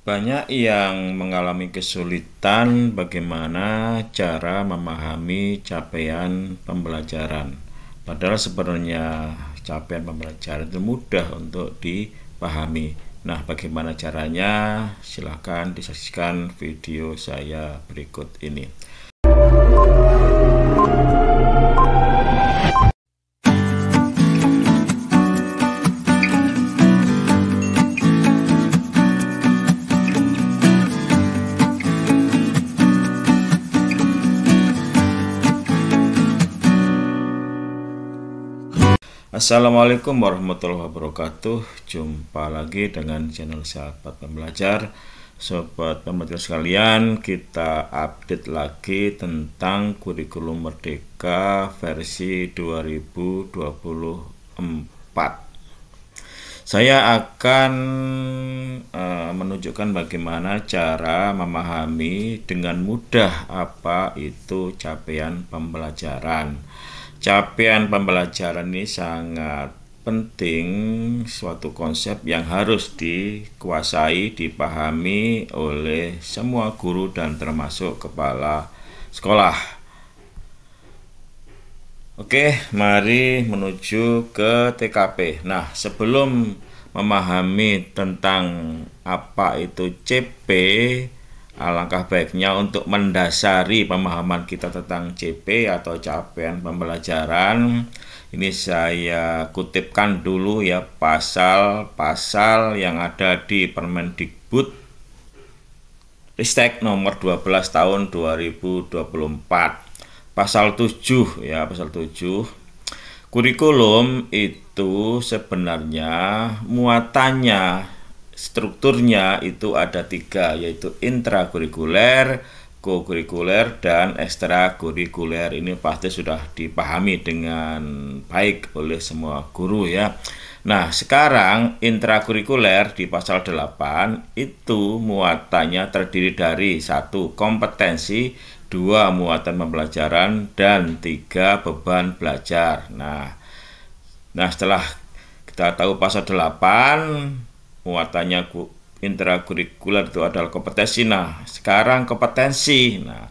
Banyak yang mengalami kesulitan bagaimana cara memahami capaian pembelajaran. Padahal sebenarnya capaian pembelajaran itu mudah untuk dipahami. Nah, bagaimana caranya? Silahkan disaksikan video saya berikut ini. Assalamualaikum warahmatullahi wabarakatuh Jumpa lagi dengan channel sahabat pembelajar Sobat pembelajar sekalian Kita update lagi tentang kurikulum merdeka versi 2024 saya akan eh, menunjukkan bagaimana cara memahami dengan mudah apa itu capaian pembelajaran capaian pembelajaran ini sangat penting suatu konsep yang harus dikuasai, dipahami oleh semua guru dan termasuk kepala sekolah. Oke, mari menuju ke TKP. Nah, sebelum memahami tentang apa itu CP, Alangkah baiknya untuk mendasari pemahaman kita tentang CP atau capaian pembelajaran. Ini saya kutipkan dulu ya pasal-pasal yang ada di Permendikbud Ristek nomor 12 tahun 2024. Pasal 7 ya, pasal 7. Kurikulum itu sebenarnya muatannya Strukturnya itu ada tiga, yaitu intrakurikuler, kokurikuler, dan ekstrakurikuler. Ini pasti sudah dipahami dengan baik oleh semua guru ya. Nah, sekarang intrakurikuler di pasal 8 itu muatannya terdiri dari satu kompetensi, dua muatan pembelajaran dan tiga beban belajar. Nah, nah setelah kita tahu pasal 8 muatannya intrakurikuler itu adalah kompetensi. Nah, sekarang kompetensi. Nah,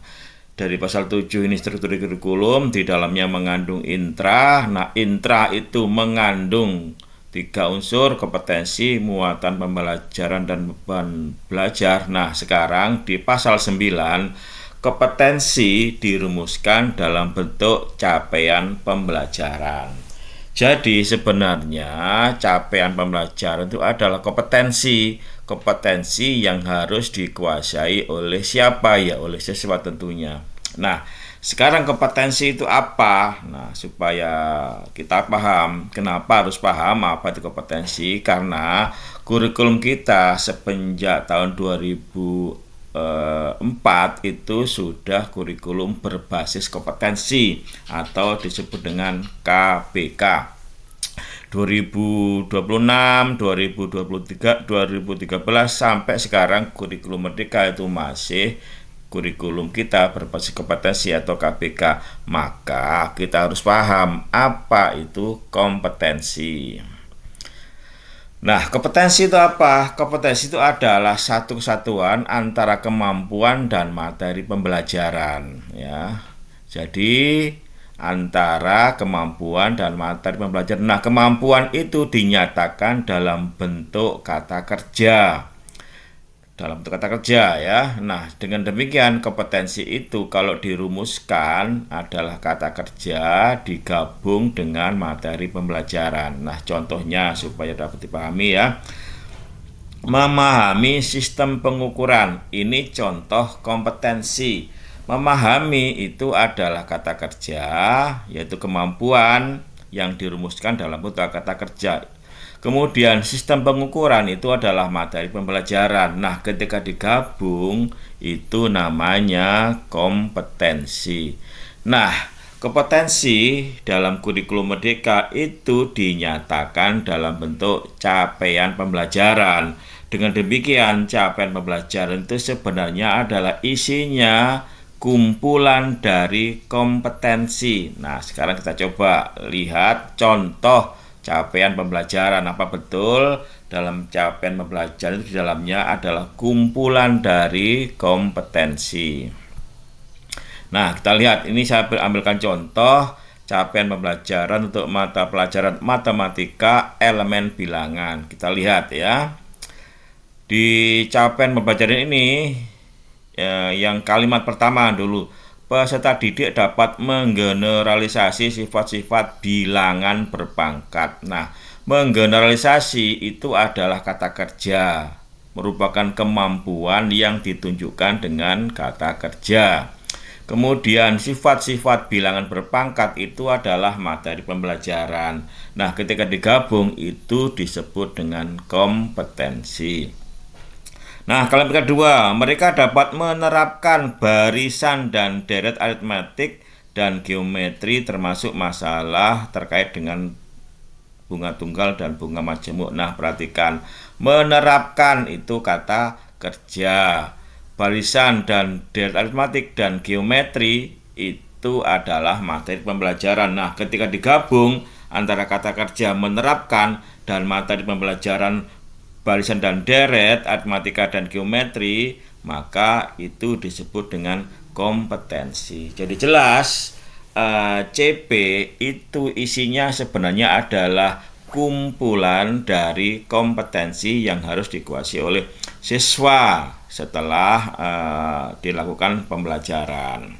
dari pasal 7 ini struktur kurikulum di dalamnya mengandung intra. Nah, intra itu mengandung tiga unsur kompetensi, muatan pembelajaran dan beban belajar. Nah, sekarang di pasal 9 kompetensi dirumuskan dalam bentuk capaian pembelajaran. Jadi sebenarnya capaian pembelajaran itu adalah kompetensi, kompetensi yang harus dikuasai oleh siapa ya, oleh siswa tentunya. Nah, sekarang kompetensi itu apa? Nah, supaya kita paham, kenapa harus paham apa itu kompetensi? Karena kurikulum kita sepenjak tahun 2000 4 eh, itu sudah kurikulum berbasis kompetensi atau disebut dengan KPK 2026, 2023, 2013 sampai sekarang kurikulum Merdeka itu masih kurikulum kita berbasis kompetensi atau KPK Maka kita harus paham apa itu kompetensi. Nah, kompetensi itu apa? Kompetensi itu adalah satu kesatuan antara kemampuan dan materi pembelajaran, ya. Jadi antara kemampuan dan materi pembelajaran. Nah, kemampuan itu dinyatakan dalam bentuk kata kerja dalam kata kerja ya. Nah, dengan demikian kompetensi itu kalau dirumuskan adalah kata kerja digabung dengan materi pembelajaran. Nah, contohnya supaya dapat dipahami ya. Memahami sistem pengukuran. Ini contoh kompetensi. Memahami itu adalah kata kerja yaitu kemampuan yang dirumuskan dalam bentuk kata kerja Kemudian sistem pengukuran itu adalah materi pembelajaran. Nah, ketika digabung itu namanya kompetensi. Nah, kompetensi dalam kurikulum merdeka itu dinyatakan dalam bentuk capaian pembelajaran. Dengan demikian, capaian pembelajaran itu sebenarnya adalah isinya kumpulan dari kompetensi. Nah, sekarang kita coba lihat contoh capaian pembelajaran apa betul dalam capaian pembelajaran itu di dalamnya adalah kumpulan dari kompetensi. Nah, kita lihat ini saya ambilkan contoh capaian pembelajaran untuk mata pelajaran matematika elemen bilangan. Kita lihat ya. Di capaian pembelajaran ini ya, yang kalimat pertama dulu peserta didik dapat menggeneralisasi sifat-sifat bilangan berpangkat. Nah, menggeneralisasi itu adalah kata kerja, merupakan kemampuan yang ditunjukkan dengan kata kerja. Kemudian sifat-sifat bilangan berpangkat itu adalah materi pembelajaran. Nah, ketika digabung itu disebut dengan kompetensi. Nah, kalian kedua, mereka dapat menerapkan barisan dan deret aritmatik dan geometri termasuk masalah terkait dengan bunga tunggal dan bunga majemuk. Nah, perhatikan menerapkan itu kata kerja. Barisan dan deret aritmatik dan geometri itu adalah materi pembelajaran. Nah, ketika digabung antara kata kerja menerapkan dan materi pembelajaran barisan dan deret, aritmatika dan geometri, maka itu disebut dengan kompetensi. Jadi jelas uh, eh, CP itu isinya sebenarnya adalah kumpulan dari kompetensi yang harus dikuasai oleh siswa setelah uh, dilakukan pembelajaran.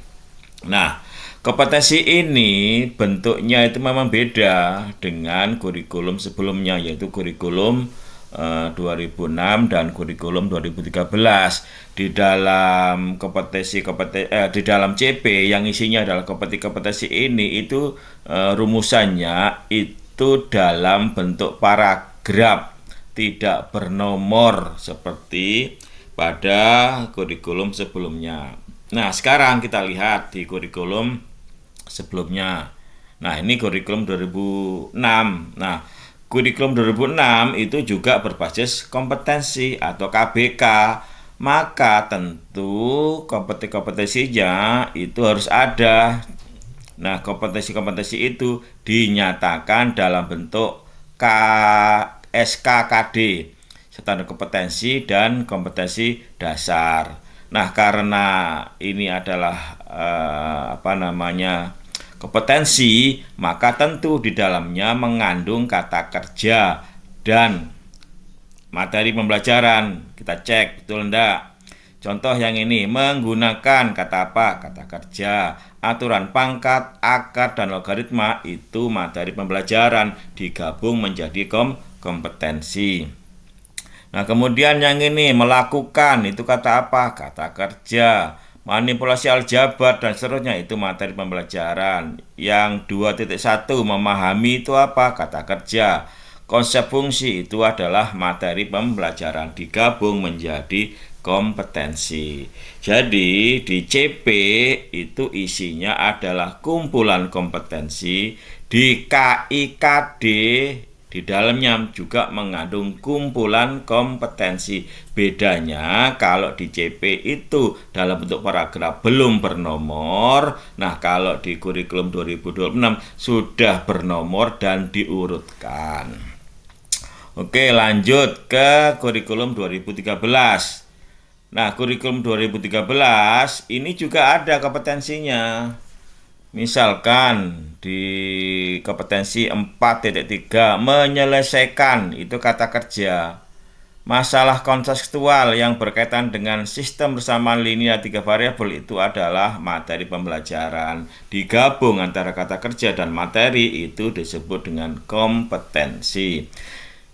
Nah, kompetensi ini bentuknya itu memang beda dengan kurikulum sebelumnya yaitu kurikulum 2006 eh, dan kurikulum 2013 di dalam kompetisi kompetisi eh, di dalam CP yang isinya adalah kompetisi-kompetisi ini itu eh, rumusannya itu dalam bentuk paragraf tidak bernomor seperti pada kurikulum sebelumnya. Nah, sekarang kita lihat di kurikulum sebelumnya. Nah, ini kurikulum 2006. Nah, kurikulum 2006 itu juga berbasis kompetensi atau KBK. Maka tentu kompetensi-kompetensinya itu harus ada. Nah, kompetensi-kompetensi itu dinyatakan dalam bentuk K SKKD, standar kompetensi dan kompetensi dasar. Nah, karena ini adalah eh, apa namanya? kompetensi, maka tentu di dalamnya mengandung kata kerja dan materi pembelajaran. Kita cek betul enggak? Contoh yang ini menggunakan kata apa? Kata kerja, aturan pangkat, akar dan logaritma itu materi pembelajaran digabung menjadi kom kompetensi. Nah, kemudian yang ini melakukan itu kata apa? Kata kerja manipulasi aljabar dan seterusnya itu materi pembelajaran. Yang 2.1 memahami itu apa? Kata kerja. Konsep fungsi itu adalah materi pembelajaran digabung menjadi kompetensi. Jadi di CP itu isinya adalah kumpulan kompetensi, di KIKD di dalamnya juga mengandung kumpulan kompetensi. Bedanya kalau di CP itu dalam bentuk paragraf belum bernomor. Nah, kalau di kurikulum 2026 sudah bernomor dan diurutkan. Oke, lanjut ke kurikulum 2013. Nah, kurikulum 2013 ini juga ada kompetensinya. Misalkan di kompetensi 4.3 menyelesaikan itu kata kerja masalah kontekstual yang berkaitan dengan sistem persamaan linear tiga variabel itu adalah materi pembelajaran digabung antara kata kerja dan materi itu disebut dengan kompetensi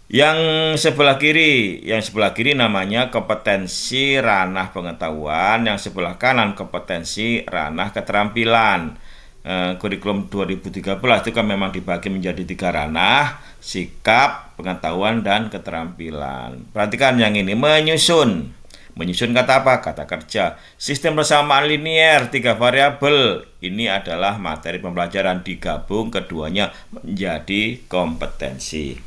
yang sebelah kiri, yang sebelah kiri namanya kompetensi ranah pengetahuan, yang sebelah kanan kompetensi ranah keterampilan. Eh, kurikulum 2013 itu kan memang dibagi menjadi tiga ranah, sikap, pengetahuan, dan keterampilan. Perhatikan yang ini, menyusun. Menyusun kata apa? Kata kerja. Sistem persamaan linier, tiga variabel. Ini adalah materi pembelajaran digabung keduanya menjadi kompetensi.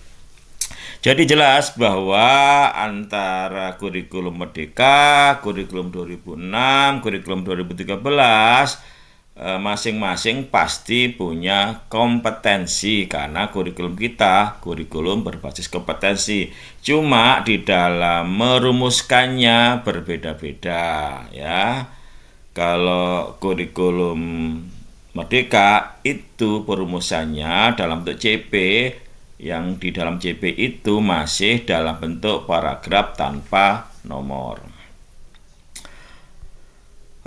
Jadi jelas bahwa antara kurikulum Merdeka, kurikulum 2006, kurikulum 2013 Eh, masing-masing pasti punya kompetensi karena kurikulum kita kurikulum berbasis kompetensi cuma di dalam merumuskannya berbeda-beda ya kalau kurikulum merdeka itu perumusannya dalam bentuk CP yang di dalam CP itu masih dalam bentuk paragraf tanpa nomor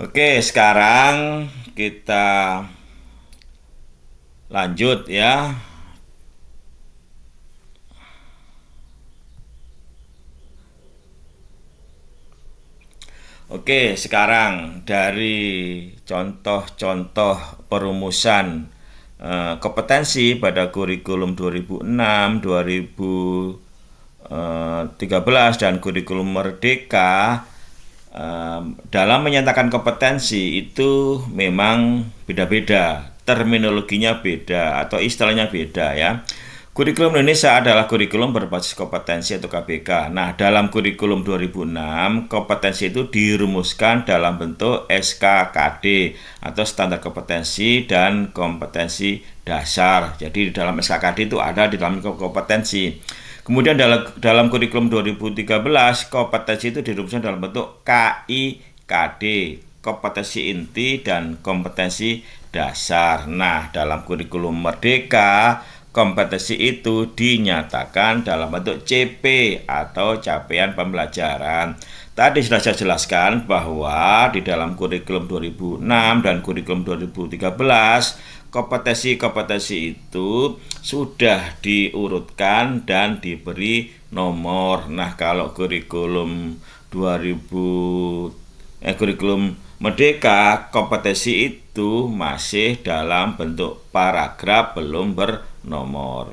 Oke, sekarang kita lanjut ya. Oke, sekarang dari contoh-contoh perumusan eh, kompetensi pada kurikulum 2006, 2013 eh, dan kurikulum Merdeka um, dalam menyatakan kompetensi itu memang beda-beda, terminologinya beda atau istilahnya beda ya. Kurikulum Indonesia adalah kurikulum berbasis kompetensi atau KBK. Nah, dalam kurikulum 2006, kompetensi itu dirumuskan dalam bentuk SKKD atau standar kompetensi dan kompetensi dasar. Jadi di dalam SKKD itu ada di dalam kompetensi. Kemudian dalam dalam kurikulum 2013 kompetensi itu dirumuskan dalam bentuk KIKD, kompetensi inti dan kompetensi dasar. Nah, dalam kurikulum merdeka kompetensi itu dinyatakan dalam bentuk CP atau capaian pembelajaran. Tadi sudah saya jelaskan bahwa di dalam kurikulum 2006 dan kurikulum 2013 kompetensi-kompetensi itu sudah diurutkan dan diberi nomor. Nah, kalau kurikulum 2000 eh kurikulum Merdeka, kompetensi itu masih dalam bentuk paragraf belum bernomor.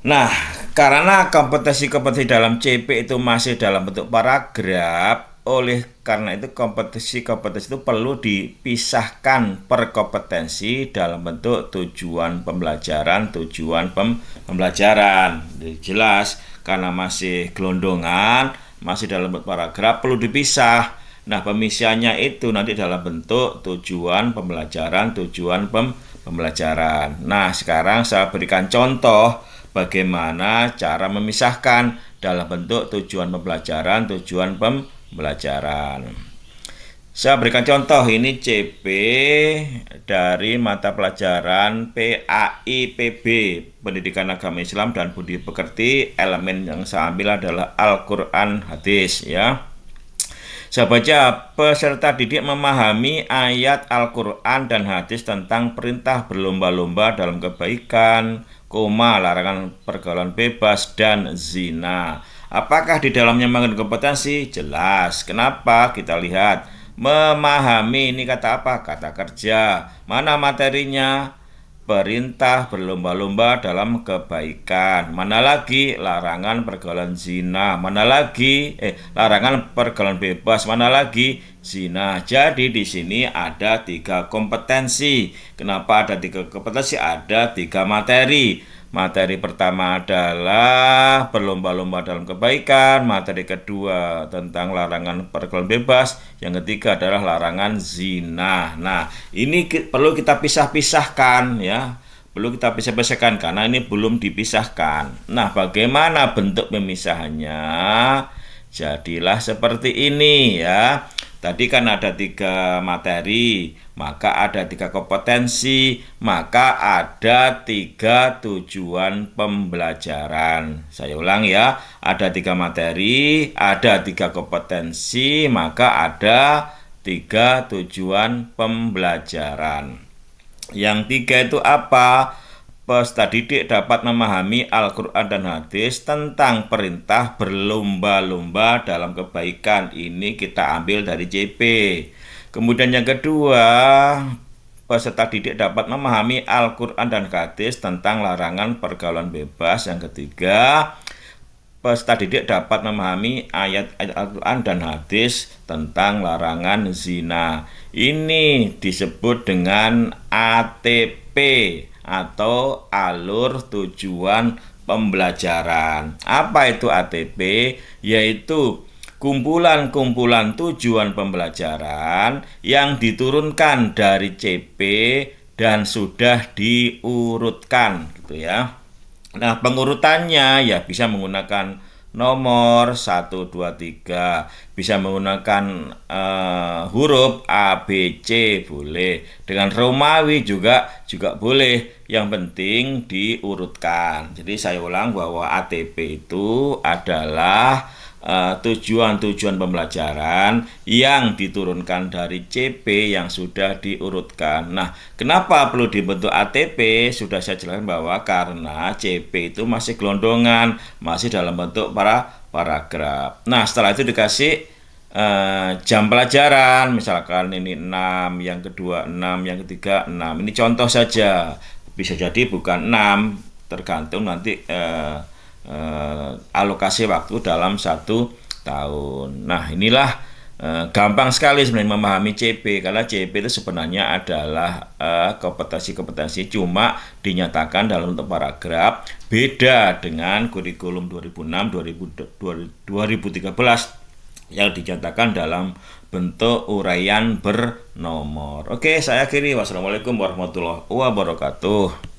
Nah, karena kompetensi-kompetensi dalam CP itu masih dalam bentuk paragraf, oleh karena itu kompetisi-kompetisi itu perlu dipisahkan per kompetensi dalam bentuk tujuan pembelajaran, tujuan pem pembelajaran. Jadi jelas karena masih gelondongan, masih dalam bentuk paragraf perlu dipisah. Nah, pemisahannya itu nanti dalam bentuk tujuan pembelajaran, tujuan pem pembelajaran. Nah, sekarang saya berikan contoh bagaimana cara memisahkan dalam bentuk tujuan pembelajaran, tujuan pem pembelajaran. Saya berikan contoh ini CP dari mata pelajaran PAIPB Pendidikan Agama Islam dan Budi Pekerti elemen yang saya ambil adalah Al-Qur'an hadis ya. Saya baca peserta didik memahami ayat Al-Qur'an dan hadis tentang perintah berlomba-lomba dalam kebaikan, koma larangan pergaulan bebas dan zina. Apakah di dalamnya mengandung kompetensi? Jelas. Kenapa? Kita lihat. Memahami ini kata apa? Kata kerja. Mana materinya? Perintah berlomba-lomba dalam kebaikan. Mana lagi larangan pergaulan zina? Mana lagi eh larangan pergaulan bebas? Mana lagi zina? Jadi di sini ada tiga kompetensi. Kenapa ada tiga kompetensi? Ada tiga materi Materi pertama adalah berlomba-lomba dalam kebaikan, materi kedua tentang larangan pergaulan bebas, yang ketiga adalah larangan zina. Nah, ini perlu kita pisah-pisahkan ya. Perlu kita pisah-pisahkan karena ini belum dipisahkan. Nah, bagaimana bentuk pemisahannya? Jadilah seperti ini ya. Tadi kan ada tiga materi, maka ada tiga kompetensi, maka ada tiga tujuan pembelajaran. Saya ulang ya, ada tiga materi, ada tiga kompetensi, maka ada tiga tujuan pembelajaran. Yang tiga itu apa? peserta didik dapat memahami Al-Quran dan hadis tentang perintah berlomba-lomba dalam kebaikan. Ini kita ambil dari JP. Kemudian yang kedua, peserta didik dapat memahami Al-Quran dan hadis tentang larangan pergaulan bebas. Yang ketiga, peserta didik dapat memahami ayat-ayat Al-Quran dan hadis tentang larangan zina. Ini disebut dengan ATP atau alur tujuan pembelajaran. Apa itu ATP? Yaitu kumpulan-kumpulan tujuan pembelajaran yang diturunkan dari CP dan sudah diurutkan gitu ya. Nah, pengurutannya ya bisa menggunakan nomor satu dua tiga bisa menggunakan uh, huruf A, B, C boleh dengan Romawi juga juga boleh yang penting diurutkan jadi saya ulang bahwa ATP itu adalah Eh, tujuan-tujuan pembelajaran yang diturunkan dari CP yang sudah diurutkan. Nah, kenapa perlu dibentuk ATP? Sudah saya jelaskan bahwa karena CP itu masih gelondongan, masih dalam bentuk para paragraf. Nah, setelah itu dikasih Uh, jam pelajaran misalkan ini 6 yang kedua 6 yang ketiga 6 ini contoh saja bisa jadi bukan 6 tergantung nanti uh, eh, alokasi waktu dalam satu tahun. Nah inilah eh, gampang sekali sebenarnya memahami CP karena CP itu sebenarnya adalah kompetensi-kompetensi eh, cuma dinyatakan dalam untuk paragraf beda dengan kurikulum 2006 2000, 2013 yang dinyatakan dalam bentuk uraian bernomor. Oke, saya akhiri. Wassalamualaikum warahmatullahi wabarakatuh.